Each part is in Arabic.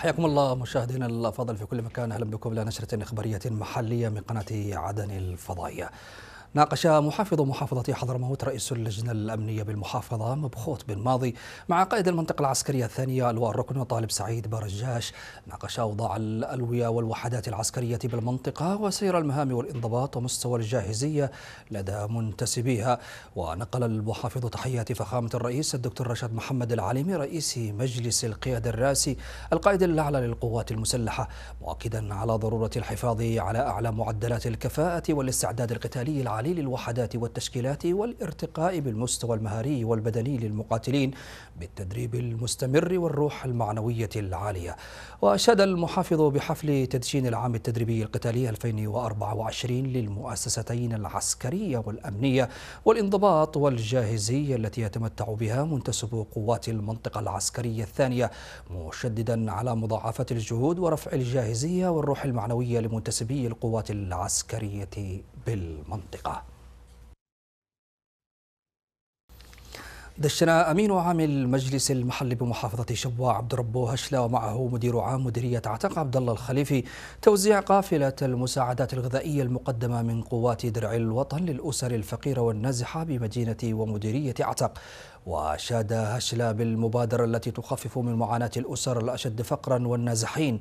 حياكم الله مشاهدينا الافاضل في كل مكان اهلا بكم الى نشره اخباريه محليه من قناه عدن الفضائيه. ناقش محافظ محافظة حضرموت رئيس اللجنة الأمنية بالمحافظة مبخوت بن ماضي مع قائد المنطقة العسكرية الثانية لواء الركن طالب سعيد برجاش ناقش أوضاع الألوية والوحدات العسكرية بالمنطقة وسير المهام والانضباط ومستوى الجاهزية لدى منتسبيها ونقل المحافظ تحيات فخامة الرئيس الدكتور رشاد محمد العالمي رئيس مجلس القيادة الراسي القائد الأعلى للقوات المسلحة مؤكدا على ضرورة الحفاظ على أعلى معدلات الكفاءة والاستعداد القتالي العالمي تعليل الوحدات والتشكيلات والارتقاء بالمستوى المهاري والبدني للمقاتلين بالتدريب المستمر والروح المعنوية العالية وأشاد المحافظ بحفل تدشين العام التدريبي القتالي 2024 للمؤسستين العسكرية والأمنية والانضباط والجاهزية التي يتمتع بها منتسب قوات المنطقة العسكرية الثانية مشددا على مضاعفة الجهود ورفع الجاهزية والروح المعنوية لمنتسبي القوات العسكرية بالمنطقة دشنا أمين عام المجلس المحلي بمحافظة شبوة عبد ربو هشلة ومعه مدير عام مديرية عتق عبد الله الخليفي توزيع قافلة المساعدات الغذائية المقدمة من قوات درع الوطن للأسر الفقيرة والنازحة بمدينة ومديرية عتق وشاد هشلا بالمبادرة التي تخفف من معاناة الأسر الأشد فقرا والنازحين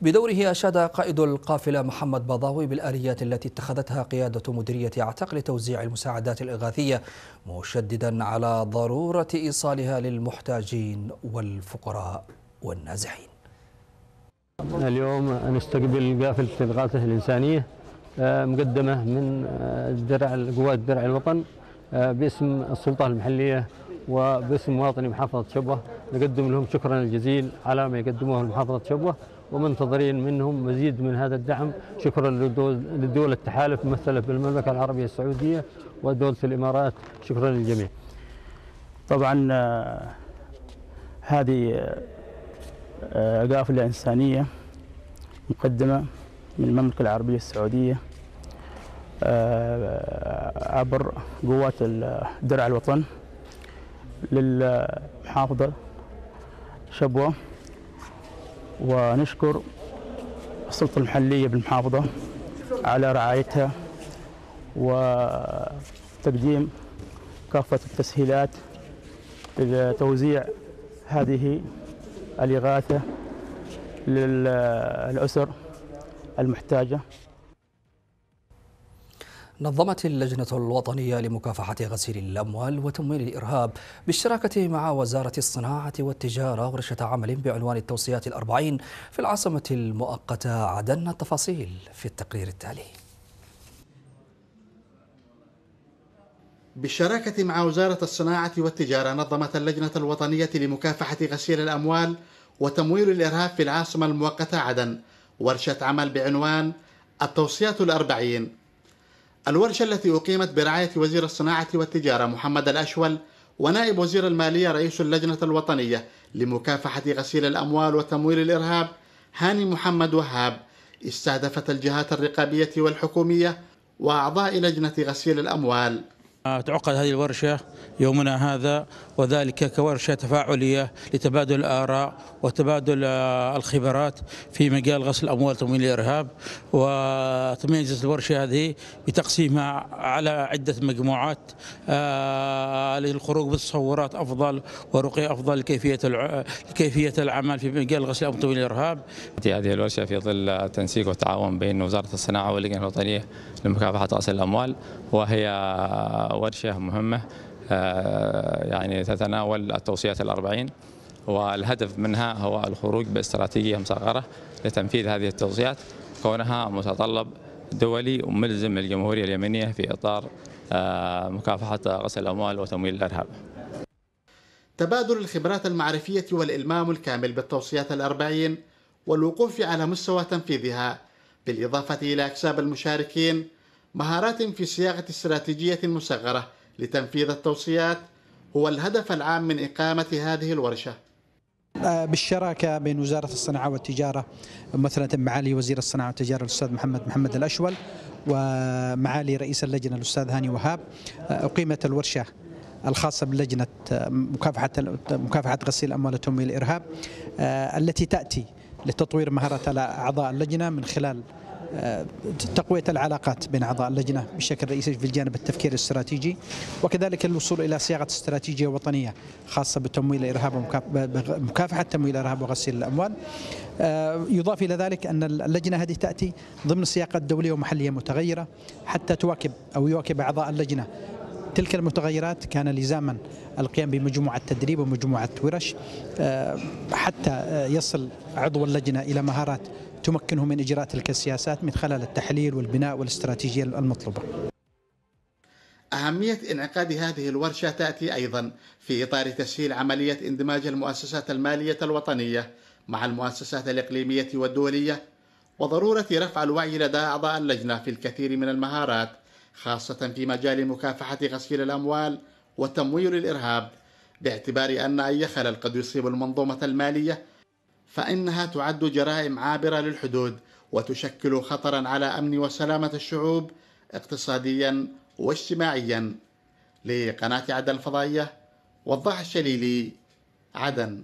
بدوره أشاد قائد القافلة محمد بضاوي بالآليات التي اتخذتها قيادة مديرية عتق لتوزيع المساعدات الإغاثية مشددا على ضرورة إيصالها للمحتاجين والفقراء والنازحين اليوم نستقبل قافلة الإغاثة الإنسانية آه، مقدمة من آه، درع قوات درع الوطن آه، باسم السلطة المحلية وباسم مواطني محافظة شبوة نقدم لهم شكرا الجزيل على ما يقدموه محافظة شبوة ومنتظرين منهم مزيد من هذا الدعم شكرا للدول التحالف ممثلة بالمملكة العربية السعودية ودولة الإمارات شكرا للجميع طبعا آه، هذه آه، قافلة إنسانية مقدمة من المملكة العربية السعودية آه، عبر قوات درع الوطن للمحافظة شبوة ونشكر السلطة المحلية بالمحافظة على رعايتها وتقديم كافة التسهيلات لتوزيع هذه الإغاثة للأسر المحتاجة نظمت اللجنة الوطنية لمكافحة غسيل الأموال وتمويل الإرهاب بالشراكة مع وزارة الصناعة والتجارة ورشة عمل بعنوان التوصيات الأربعين في العاصمة المؤقتة عدن التفاصيل في التقرير التالي بالشراكة مع وزارة الصناعة والتجارة نظمت اللجنة الوطنية لمكافحة غسيل الأموال وتمويل الإرهاب في العاصمة المؤقتة عدن ورشة عمل بعنوان التوصيات الأربعين الورشة التي أقيمت برعاية وزير الصناعة والتجارة محمد الأشول ونائب وزير المالية رئيس اللجنة الوطنية لمكافحة غسيل الأموال وتمويل الإرهاب هاني محمد وهاب استهدفت الجهات الرقابية والحكومية وأعضاء لجنة غسيل الأموال تعقد هذه الورشة يومنا هذا وذلك كورشة تفاعلية لتبادل الآراء وتبادل آه، الخبرات في مجال غسل الأموال تمويل الإرهاب وتميزت الورشة هذه بتقسيمها على عدة مجموعات آه، للخروج بتصورات أفضل ورقي أفضل لكيفية لكيفية العمل في مجال غسل الأموال تمويل الإرهاب هذه الورشة في ظل تنسيق والتعاون بين وزارة الصناعة واللجنة الوطنية لمكافحة غسل الأموال وهي ورشة مهمة آه، يعني تتناول التوصيات الأربعين والهدف منها هو الخروج باستراتيجية مصغرة لتنفيذ هذه التوصيات كونها متطلب دولي وملزم للجمهورية اليمنية في إطار آه، مكافحة غسل الأموال وتمويل الإرهاب تبادل الخبرات المعرفية والإلمام الكامل بالتوصيات الأربعين والوقوف على مستوى تنفيذها بالإضافة إلى أكساب المشاركين مهارات في صياغة استراتيجية مصغرة لتنفيذ التوصيات هو الهدف العام من إقامة هذه الورشة آه، بالشراكه بين وزاره الصناعه والتجاره مثلا معالي وزير الصناعه والتجاره الاستاذ محمد محمد الاشول ومعالي رئيس اللجنه الاستاذ هاني وهاب آه، اقيمت الورشه الخاصة بلجنة آه، مكافحة مكافحة غسيل الأموال وتمويل الإرهاب التي تأتي لتطوير مهارة أعضاء اللجنة من خلال تقويه العلاقات بين اعضاء اللجنه بشكل رئيسي في الجانب التفكير الاستراتيجي وكذلك الوصول الى صياغه استراتيجيه وطنيه خاصه بتمويل الارهاب ومكافحه تمويل الارهاب وغسيل الاموال. آه، يضاف الى ذلك ان اللجنه هذه تاتي ضمن سياقات دوليه ومحليه متغيره حتى تواكب او يواكب اعضاء اللجنه تلك المتغيرات كان لزاما القيام بمجموعة تدريب ومجموعة ورش آه، حتى يصل عضو اللجنة إلى مهارات تمكنه من إجراء تلك السياسات من خلال التحليل والبناء والاستراتيجية المطلوبة أهمية انعقاد هذه الورشة تأتي أيضا في إطار تسهيل عملية اندماج المؤسسات المالية الوطنية مع المؤسسات الإقليمية والدولية وضرورة رفع الوعي لدى أعضاء اللجنة في الكثير من المهارات خاصة في مجال مكافحة غسيل الأموال وتمويل الإرهاب باعتبار أن أي خلل قد يصيب المنظومة المالية فإنها تعد جرائم عابرة للحدود وتشكل خطرا على أمن وسلامة الشعوب اقتصاديا واجتماعيا لقناة عدن الفضائية وضح الشليلي عدن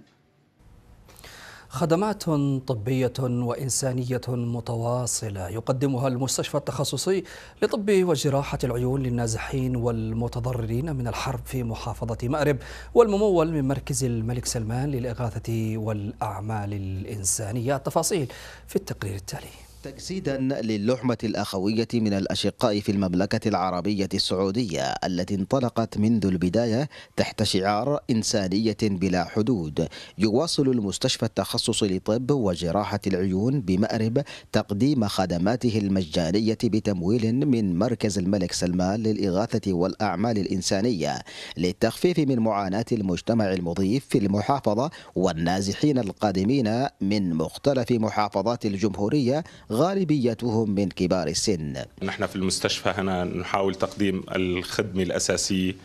خدمات طبية وإنسانية متواصلة يقدمها المستشفى التخصصي لطب وجراحة العيون للنازحين والمتضررين من الحرب في محافظة مأرب والممول من مركز الملك سلمان للإغاثة والأعمال الإنسانية التفاصيل في التقرير التالي تجسيدا للحمة الأخوية من الأشقاء في المملكة العربية السعودية التي انطلقت منذ البداية تحت شعار إنسانية بلا حدود يواصل المستشفى التخصصي لطب وجراحة العيون بمأرب تقديم خدماته المجانية بتمويل من مركز الملك سلمان للإغاثة والأعمال الإنسانية للتخفيف من معاناة المجتمع المضيف في المحافظة والنازحين القادمين من مختلف محافظات الجمهورية غالبيتهم من كبار السن نحن في المستشفى هنا نحاول تقديم الخدمة الأساسية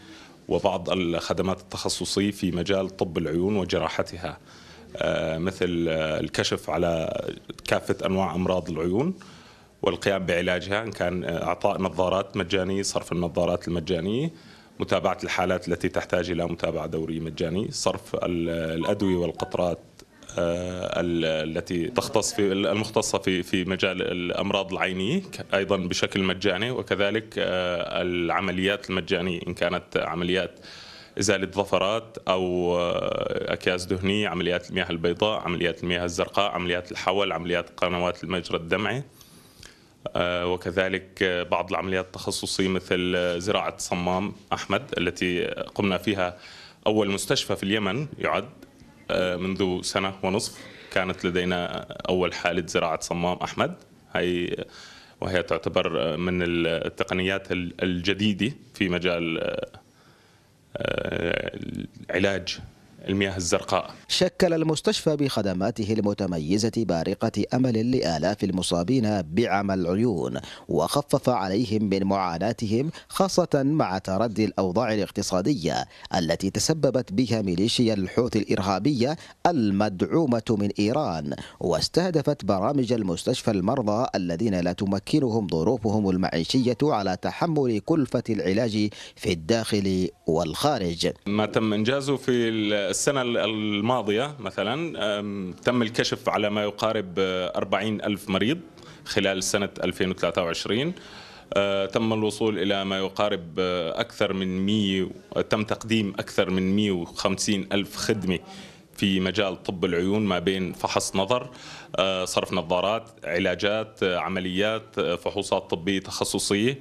وبعض الخدمات التخصصية في مجال طب العيون وجراحتها آه، مثل آه، الكشف على كافة أنواع أمراض العيون والقيام بعلاجها إن كان آه، إعطاء نظارات مجانية صرف النظارات المجانية متابعة الحالات التي تحتاج إلى متابعة دورية مجانية صرف الأدوية والقطرات آه، التي تختص في المختصة في في مجال الأمراض العينية أيضا بشكل مجاني وكذلك آه، العمليات المجانية إن كانت عمليات إزالة ظفرات أو آه، أكياس دهنية عمليات المياه البيضاء عمليات المياه الزرقاء عمليات الحول عمليات قنوات المجرى الدمعي وكذلك بعض العمليات التخصصية مثل زراعة صمام أحمد التي قمنا فيها أول مستشفى في اليمن يعد آه، منذ سنة ونصف كانت لدينا أول حالة زراعة صمام أحمد هي وهي تعتبر من التقنيات الجديدة في مجال آه، آه، علاج المياه الزرقاء شكل المستشفى بخدماته المتميزة بارقة أمل لآلاف المصابين بعمى العيون وخفف عليهم من معاناتهم خاصة مع تردي الأوضاع الاقتصادية التي تسببت بها ميليشيا الحوثي الإرهابية المدعومة من إيران واستهدفت برامج المستشفى المرضى الذين لا تمكنهم ظروفهم المعيشية على تحمل كلفة العلاج في الداخل والخارج ما تم إنجازه في السنة الماضية مثلا تم الكشف على ما يقارب 40 آه، ألف مريض خلال سنة 2023 آه، تم الوصول إلى ما يقارب آه، أكثر من 100 تم تقديم أكثر من 150 ألف خدمة في مجال طب العيون ما بين فحص نظر صرف نظارات علاجات عمليات فحوصات طبية تخصصية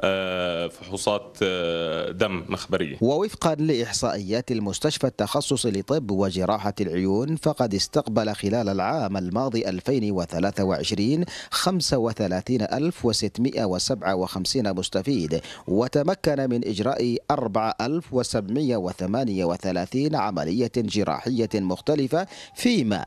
آه، فحوصات آه، دم مخبرية ووفقا لإحصائيات المستشفى التخصصي لطب وجراحة العيون فقد استقبل خلال العام الماضي 2023 35657 مستفيد وتمكن من إجراء 4738 عملية جراحية مختلفة فيما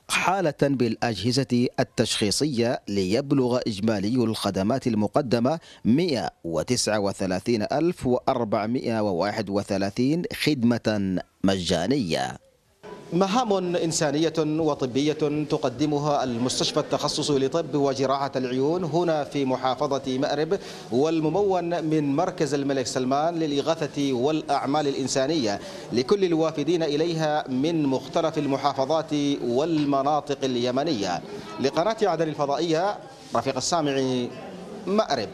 حالة بالأجهزة التشخيصية ليبلغ إجمالي الخدمات المقدمة 139431 خدمة مجانية مهام إنسانية وطبية تقدمها المستشفى التخصصي لطب وجراحة العيون هنا في محافظة مأرب والممون من مركز الملك سلمان للإغاثة والأعمال الإنسانية لكل الوافدين إليها من مختلف المحافظات والمناطق اليمنية لقناة عدن الفضائية رفيق السامع مأرب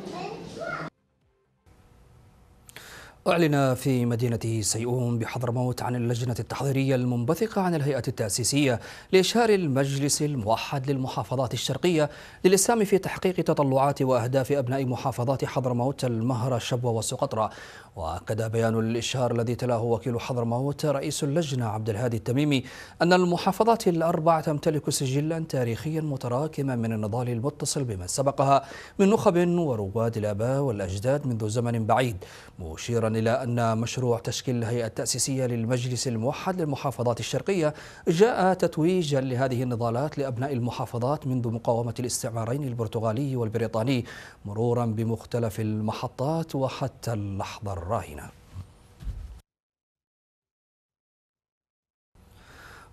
أعلن في مدينة سيئون بحضرموت عن اللجنة التحضيرية المنبثقة عن الهيئة التأسيسية لإشهار المجلس الموحد للمحافظات الشرقية للإسهام في تحقيق تطلعات وأهداف أبناء محافظات حضرموت المهرة شبوة وسقطرى وأكد بيان الإشهار الذي تلاه وكيل حضرموت رئيس اللجنة عبد الهادي التميمي أن المحافظات الأربع تمتلك سجلا تاريخيا متراكما من النضال المتصل بما سبقها من نخب ورواد الآباء والأجداد منذ زمن بعيد مشيرا إلى أن مشروع تشكيل الهيئة التأسيسية للمجلس الموحد للمحافظات الشرقية جاء تتويجا لهذه النضالات لأبناء المحافظات منذ مقاومة الاستعمارين البرتغالي والبريطاني مرورا بمختلف المحطات وحتى اللحظة الراهنه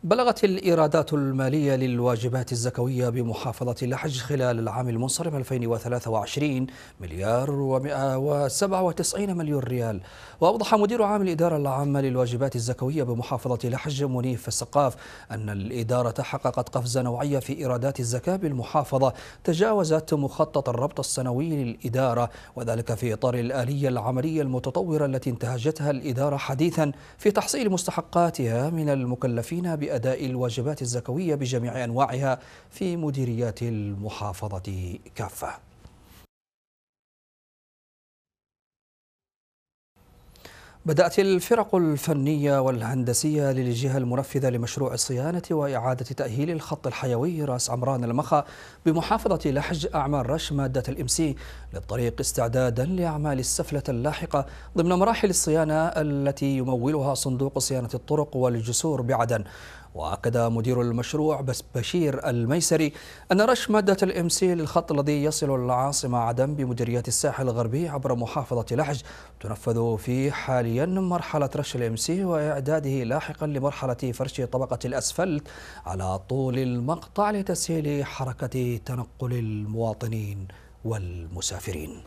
بلغت الإيرادات المالية للواجبات الزكوية بمحافظة لحج خلال العام المنصرم 2023 مليار و197 مليون ريال وأوضح مدير عام الإدارة العامة للواجبات الزكوية بمحافظة لحج منيف السقاف أن الإدارة حققت قفزة نوعية في إيرادات الزكاة بالمحافظة تجاوزت مخطط الربط السنوي للإدارة وذلك في إطار الآلية العملية المتطورة التي انتهجتها الإدارة حديثا في تحصيل مستحقاتها من المكلفين بأ لأداء الواجبات الزكوية بجميع أنواعها في مديريات المحافظة كافة بدأت الفرق الفنية والهندسية للجهة المنفذة لمشروع صيانة وإعادة تأهيل الخط الحيوي رأس عمران المخا بمحافظة لحج أعمال رش مادة الإمسي للطريق استعدادا لأعمال السفلة اللاحقة ضمن مراحل الصيانة التي يمولها صندوق صيانة الطرق والجسور بعدن وأكد مدير المشروع بس بشير الميسري أن رش مادة الإم سي للخط الذي يصل العاصمة عدن بمديرية الساحل الغربي عبر محافظة لحج تنفذ فيه حاليا مرحلة رش الإم سي وإعداده لاحقا لمرحلة فرش طبقة الأسفلت على طول المقطع لتسهيل حركة تنقل المواطنين والمسافرين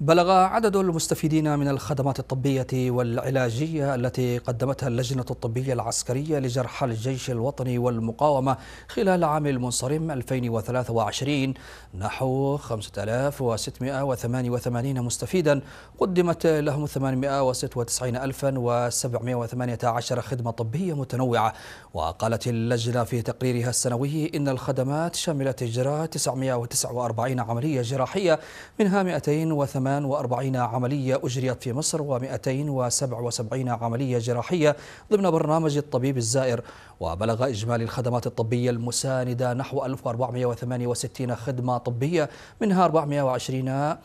بلغ عدد المستفيدين من الخدمات الطبية والعلاجية التي قدمتها اللجنة الطبية العسكرية لجرحى الجيش الوطني والمقاومة خلال عام المنصرم 2023 نحو 5688 مستفيدا قدمت لهم 896718 خدمة طبية متنوعة وقالت اللجنة في تقريرها السنوي إن الخدمات شملت إجراء 949 عملية جراحية منها 208 48 عملية أجريت في مصر و277 عملية جراحية ضمن برنامج الطبيب الزائر وبلغ إجمالي الخدمات الطبية المساندة نحو 1468 خدمة طبية منها 420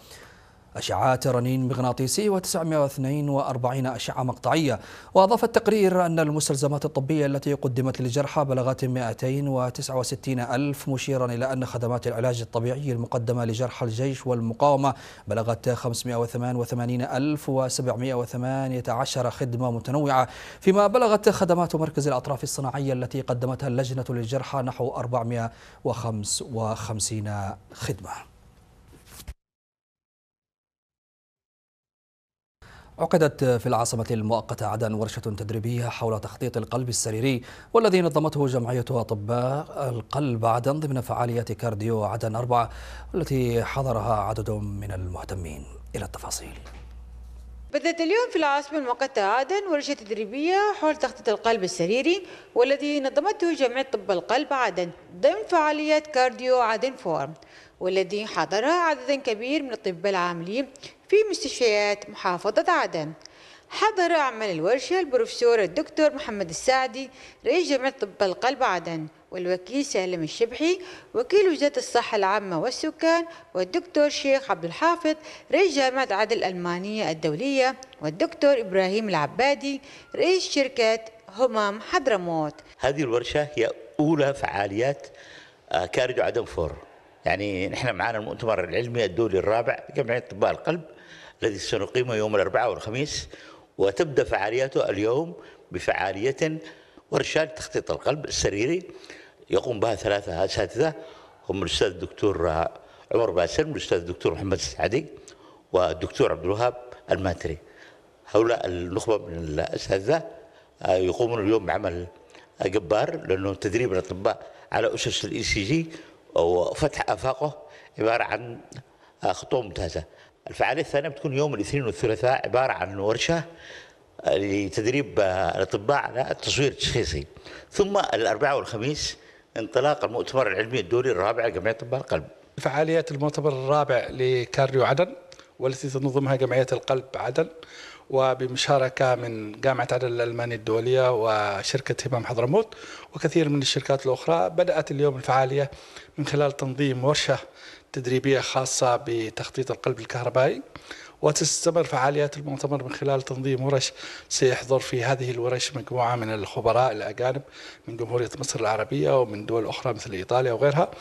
أشعات رنين مغناطيسي و942 أشعة مقطعية وأضاف التقرير أن المستلزمات الطبية التي قدمت للجرحى بلغت 269 ألف مشيرا إلى أن خدمات العلاج الطبيعي المقدمة لجرحى الجيش والمقاومة بلغت 588718 خدمة متنوعة فيما بلغت خدمات مركز الأطراف الصناعية التي قدمتها اللجنة للجرحى نحو 455 خدمة عقدت في العاصمة المؤقتة عدن ورشة تدريبية حول تخطيط القلب السريري والذي نظمته جمعية أطباء القلب عدن ضمن فعاليات كارديو عدن أربعة التي حضرها عدد من المهتمين إلى التفاصيل بدأت اليوم في العاصمة المؤقتة عدن ورشة تدريبية حول تخطيط القلب السريري والذي نظمته جمعية طب القلب عدن ضمن فعاليات كارديو عدن فورم والذي حضرها عدد كبير من الأطباء العاملين في مستشفيات محافظة عدن حضر عمل الورشة البروفيسور الدكتور محمد السعدي رئيس جمعية طب القلب عدن والوكيل سالم الشبحي وكيل وزارة الصحة العامة والسكان والدكتور شيخ عبد الحافظ رئيس جامعة عدل الألمانية الدولية والدكتور إبراهيم العبادي رئيس شركة همام حضرموت هذه الورشة هي أولى فعاليات آه، كارد عدن فور يعني نحن معنا المؤتمر العلمي الدولي الرابع جمعية أطباء القلب الذي سنقيمه يوم الأربعاء والخميس وتبدأ فعالياته اليوم بفعالية ورشة تخطيط القلب السريري يقوم بها ثلاثة أساتذة هم الأستاذ الدكتور عمر باسل والأستاذ الدكتور محمد السعدي والدكتور عبد الوهاب الماتري هؤلاء النخبة من الأساتذة آه، يقومون اليوم بعمل جبار لأنه تدريب الأطباء على أسس الإي سي e جي وفتح آفاقه عبارة عن آه، خطوة ممتازة الفعالية الثانية بتكون يوم الاثنين والثلاثاء عبارة عن ورشة آه، لتدريب الأطباء على التصوير التشخيصي ثم الأربعاء والخميس انطلاق المؤتمر العلمي الدولي الرابع لجمعية اطباء القلب فعاليات المؤتمر الرابع لكارديو عدن والتي تنظمها جمعية القلب عدن وبمشاركة من جامعة عدن الألمانية الدولية وشركة همام حضرموت وكثير من الشركات الأخرى بدأت اليوم الفعالية من خلال تنظيم ورشة تدريبية خاصة بتخطيط القلب الكهربائي وتستمر فعاليات المؤتمر من خلال تنظيم ورش سيحضر في هذه الورش مجموعة من الخبراء الأجانب من جمهورية مصر العربية ومن دول أخرى مثل إيطاليا وغيرها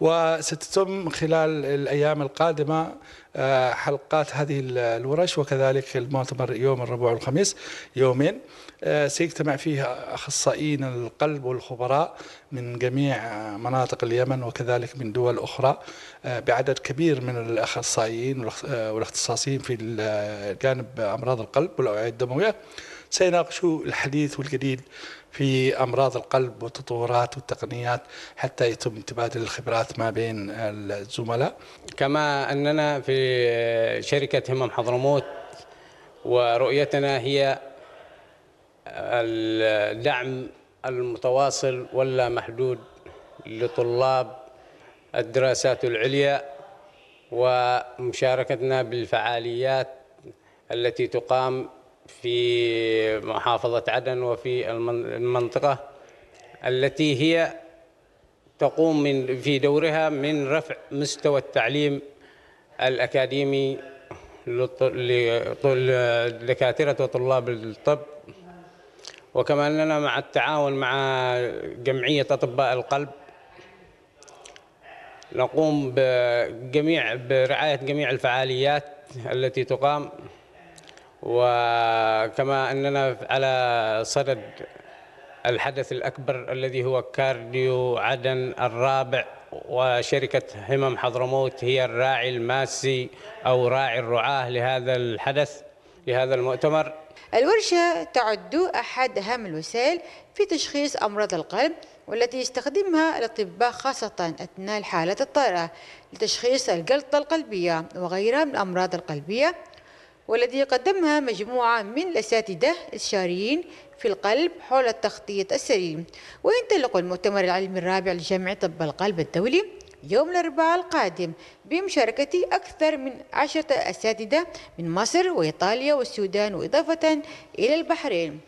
وستتم خلال الأيام القادمة آه، حلقات هذه الورش وكذلك المؤتمر يوم الربع والخميس يومين آه، سيجتمع فيها أخصائيين القلب والخبراء من جميع مناطق اليمن وكذلك من دول أخرى آه، بعدد كبير من الأخصائيين آه، والاختصاصيين في جانب أمراض القلب والأوعية الدموية سيناقشوا الحديث والجديد في امراض القلب والتطورات والتقنيات حتى يتم تبادل الخبرات ما بين الزملاء. كما اننا في شركه همم حضرموت ورؤيتنا هي الدعم المتواصل ولا محدود لطلاب الدراسات العليا ومشاركتنا بالفعاليات التي تقام في محافظة عدن وفي المنطقة التي هي تقوم من في دورها من رفع مستوى التعليم الأكاديمي لدكاترة وطلاب الطب وكما أننا مع التعاون مع جمعية أطباء القلب نقوم بجميع برعاية جميع الفعاليات التي تقام وكما أننا على صدد الحدث الأكبر الذي هو كارديو عدن الرابع وشركة همم حضرموت هي الراعي الماسي أو راعي الرعاة لهذا الحدث لهذا المؤتمر الورشة تعد أحد أهم الوسائل في تشخيص أمراض القلب والتي يستخدمها الأطباء خاصة أثناء الحالات الطارئة لتشخيص الجلطة القلبية وغيرها من الأمراض القلبية والذي قدمها مجموعة من الأساتذة الاستشاريين في القلب حول التخطيط السليم وينطلق المؤتمر العلمي الرابع لجامعة طب القلب الدولي يوم الأربعاء القادم بمشاركة أكثر من عشرة أساتذة من مصر وإيطاليا والسودان وإضافة إلى البحرين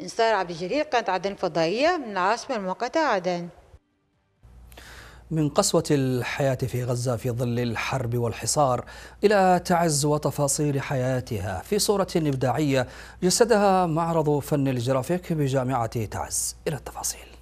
إنصار عبد الجليل قناة عدن الفضائية من العاصمة المؤقتة عدن من قسوة الحياة في غزة في ظل الحرب والحصار إلى تعز وتفاصيل حياتها في صورة إبداعية جسدها معرض فن الجرافيك بجامعة تعز إلى التفاصيل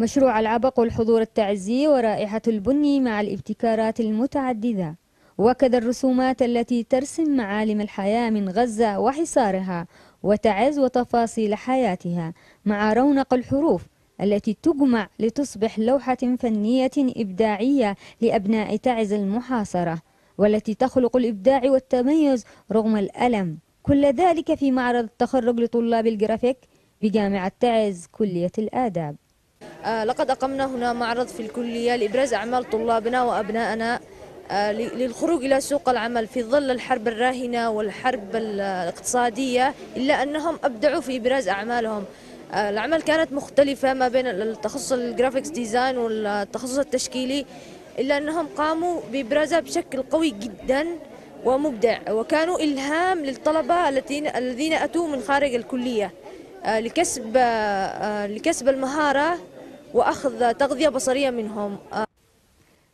مشروع العبق والحضور التعزي ورائحة البني مع الابتكارات المتعددة وكذا الرسومات التي ترسم معالم الحياة من غزة وحصارها وتعز وتفاصيل حياتها مع رونق الحروف التي تجمع لتصبح لوحة فنية إبداعية لأبناء تعز المحاصرة والتي تخلق الإبداع والتميز رغم الألم كل ذلك في معرض التخرج لطلاب الجرافيك بجامعة تعز كلية الآداب آه، لقد أقمنا هنا معرض في الكلية لإبراز أعمال طلابنا وأبنائنا آه، للخروج إلى سوق العمل في ظل الحرب الراهنة والحرب الاقتصادية إلا أنهم أبدعوا في إبراز أعمالهم آه، العمل كانت مختلفة ما بين التخصص الجرافيكس ديزاين والتخصص التشكيلي إلا أنهم قاموا بإبرازها بشكل قوي جدا ومبدع وكانوا إلهام للطلبة الذين أتوا من خارج الكلية لكسب لكسب المهارة وأخذ تغذية بصرية منهم آه،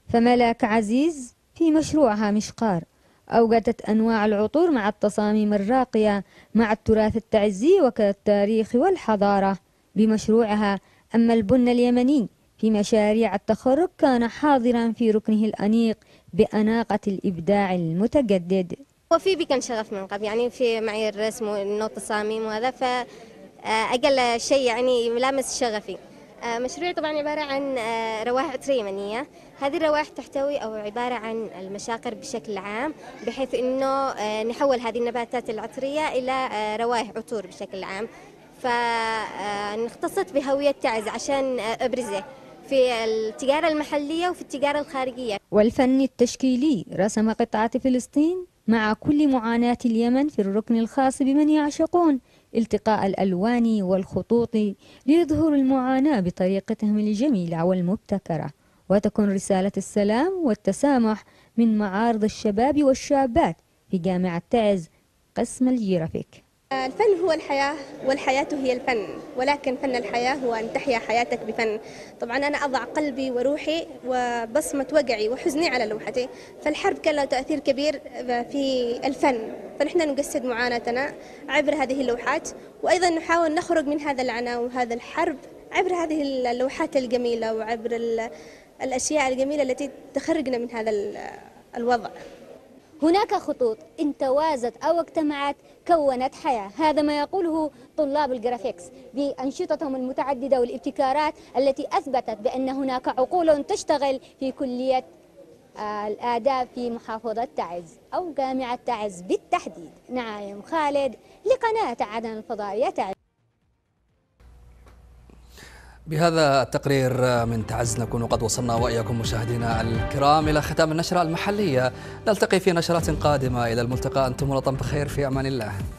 فملاك عزيز في مشروعها مشقار أوجدت أنواع العطور مع التصاميم الراقية مع التراث التعزي وكالتاريخ والحضارة بمشروعها أما البن اليمني في مشاريع التخرج كان حاضرا في ركنه الأنيق بأناقة الإبداع المتجدد وفي بي كان شغف من قبل يعني في معي الرسم والتصاميم وهذا فأقل شيء يعني ملامس شغفي آه، مشروعي طبعا عبارة عن آه، رواح عطرية يمنية هذه الرواح تحتوي أو عبارة عن المشاقر بشكل عام بحيث أنه آه، نحول هذه النباتات العطرية إلى روايح عطور بشكل عام فنختصت بهوية تعز عشان أبرزه في التجارة المحلية وفي التجارة الخارجية والفن التشكيلي رسم قطعة فلسطين مع كل معاناة اليمن في الركن الخاص بمن يعشقون التقاء الألوان والخطوط ليظهروا المعاناة بطريقتهم الجميلة والمبتكرة وتكون رسالة السلام والتسامح من معارض الشباب والشابات في جامعة تعز قسم الجرافيك الفن هو الحياة والحياة هي الفن ولكن فن الحياة هو أن تحيا حياتك بفن طبعا أنا أضع قلبي وروحي وبصمة وقعي وحزني على لوحتي فالحرب كان له تأثير كبير في الفن فنحن نجسد معاناتنا عبر هذه اللوحات وأيضا نحاول نخرج من هذا العناء وهذا الحرب عبر هذه اللوحات الجميلة وعبر الأشياء الجميلة التي تخرجنا من هذا الوضع هناك خطوط إن توازت أو اجتمعت كونت حياة هذا ما يقوله طلاب الجرافيكس بأنشطتهم المتعددة والابتكارات التي أثبتت بأن هناك عقول تشتغل في كلية آه، الآداب في محافظة تعز أو جامعة تعز بالتحديد نعم خالد لقناة عدن الفضائية تعز بهذا التقرير آه، من تعز نكون قد وصلنا وإياكم مشاهدينا الكرام إلى ختام النشرة المحلية نلتقي في نشرات قادمة إلى الملتقى أنتم ولطم بخير في أمان الله